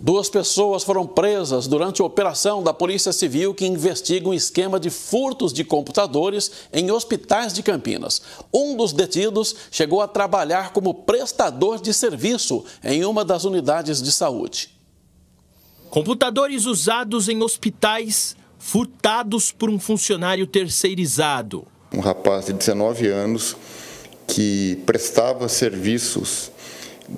Duas pessoas foram presas durante a operação da Polícia Civil que investiga um esquema de furtos de computadores em hospitais de Campinas. Um dos detidos chegou a trabalhar como prestador de serviço em uma das unidades de saúde. Computadores usados em hospitais furtados por um funcionário terceirizado. Um rapaz de 19 anos que prestava serviços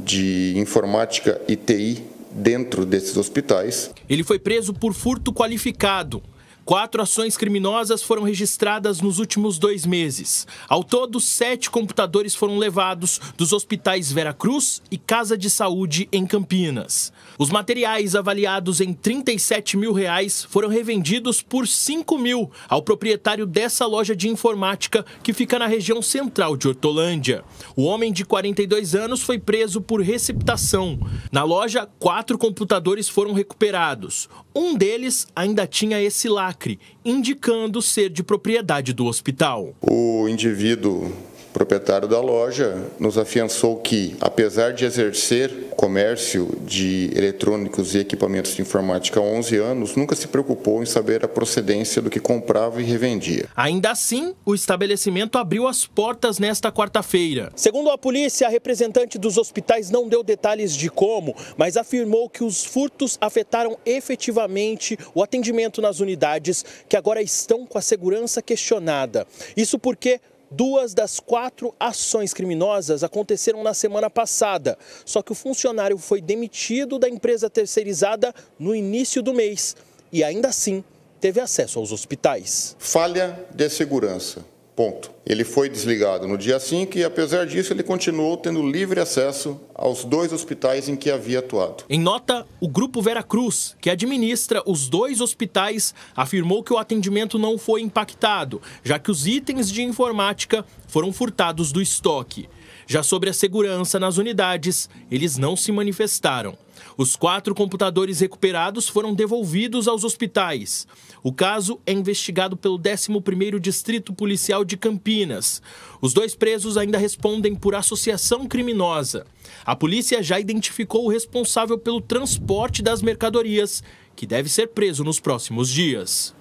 de informática e TI dentro desses hospitais. Ele foi preso por furto qualificado. Quatro ações criminosas foram registradas nos últimos dois meses. Ao todo, sete computadores foram levados dos hospitais Vera Cruz e Casa de Saúde em Campinas. Os materiais avaliados em 37 mil reais foram revendidos por 5 mil ao proprietário dessa loja de informática que fica na região central de Hortolândia. O homem de 42 anos foi preso por receptação. Na loja, quatro computadores foram recuperados. Um deles ainda tinha esse lacre indicando ser de propriedade do hospital. O indivíduo o proprietário da loja nos afiançou que, apesar de exercer comércio de eletrônicos e equipamentos de informática há 11 anos, nunca se preocupou em saber a procedência do que comprava e revendia. Ainda assim, o estabelecimento abriu as portas nesta quarta-feira. Segundo a polícia, a representante dos hospitais não deu detalhes de como, mas afirmou que os furtos afetaram efetivamente o atendimento nas unidades, que agora estão com a segurança questionada. Isso porque Duas das quatro ações criminosas aconteceram na semana passada, só que o funcionário foi demitido da empresa terceirizada no início do mês e ainda assim teve acesso aos hospitais. Falha de segurança. Ponto. Ele foi desligado no dia 5 e, apesar disso, ele continuou tendo livre acesso aos dois hospitais em que havia atuado. Em nota, o Grupo Veracruz, que administra os dois hospitais, afirmou que o atendimento não foi impactado, já que os itens de informática foram furtados do estoque. Já sobre a segurança nas unidades, eles não se manifestaram. Os quatro computadores recuperados foram devolvidos aos hospitais. O caso é investigado pelo 11º Distrito Policial de Campinas. Os dois presos ainda respondem por associação criminosa. A polícia já identificou o responsável pelo transporte das mercadorias, que deve ser preso nos próximos dias.